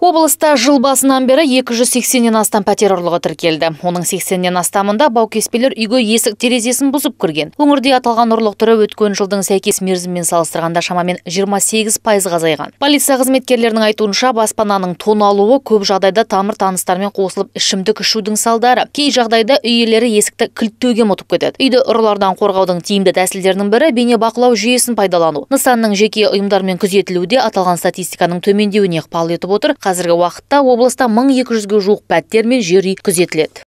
Облыста жыл басынан бері 280-нен астам пәтер ұрлығы тіркелді. Оның 80-нен астамында баукеспелер үйге есік терезесін бұзып кірген. Өңірде аталған ұрлық түрі өткен жылдың сәйкес мерзіммен салыстырғанда шамамен 28 пайыз ғазайған. Полиция қызметкерлерінің айтуынша баспананың тоналуы көп жағдайда тамыр таныстармен қосылып ішімді ішудің салдары. Кей жағдайда үй иелері есікті кілттеуге ұмытып кетеді. Үйді ұрлардан қорғаудың тиімді тәсілдерінің бірі бейнебақылау жүйесін пайдалану. Нысанның жеке ұйымдармен күзетілуде аталған статистиканың төмендеуіне ықпал етіп отыр қазіргі уақытта облыста мың екі жүзге жуық пәттер мен жер үй күзетіледі